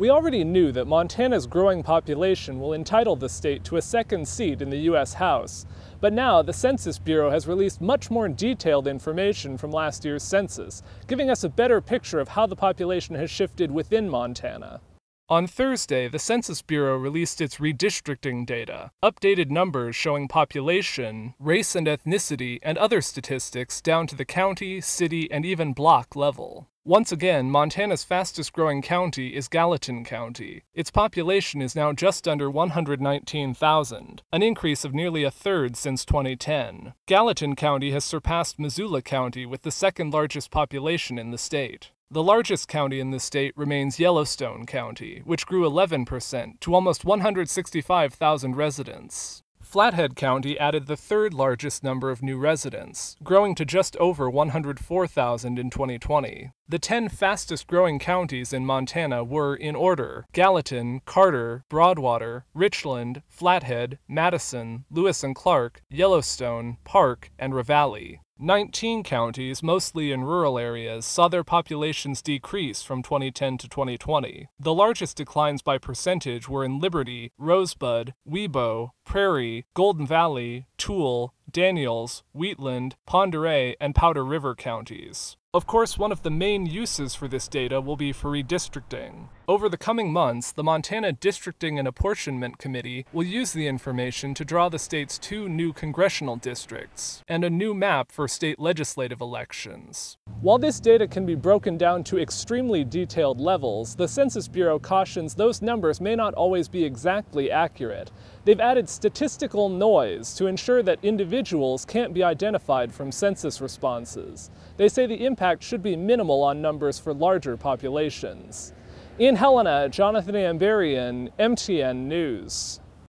We already knew that Montana's growing population will entitle the state to a second seat in the U.S. House, but now the Census Bureau has released much more detailed information from last year's census, giving us a better picture of how the population has shifted within Montana. On Thursday, the Census Bureau released its redistricting data, updated numbers showing population, race and ethnicity, and other statistics down to the county, city, and even block level. Once again, Montana's fastest growing county is Gallatin County. Its population is now just under 119,000, an increase of nearly a third since 2010. Gallatin County has surpassed Missoula County with the second largest population in the state. The largest county in the state remains Yellowstone County, which grew 11% to almost 165,000 residents. Flathead County added the third largest number of new residents, growing to just over 104,000 in 2020. The 10 fastest growing counties in Montana were, in order, Gallatin, Carter, Broadwater, Richland, Flathead, Madison, Lewis and Clark, Yellowstone, Park, and Ravalli. 19 counties, mostly in rural areas, saw their populations decrease from 2010 to 2020. The largest declines by percentage were in Liberty, Rosebud, Weibo, Prairie, Golden Valley, Toole, Daniels, Wheatland, Ponderay, and Powder River counties. Of course, one of the main uses for this data will be for redistricting. Over the coming months, the Montana Districting and Apportionment Committee will use the information to draw the state's two new congressional districts and a new map for state legislative elections. While this data can be broken down to extremely detailed levels, the Census Bureau cautions those numbers may not always be exactly accurate. They've added statistical noise to ensure that individuals individuals can't be identified from census responses. They say the impact should be minimal on numbers for larger populations. In Helena, Jonathan Ambarian, MTN News.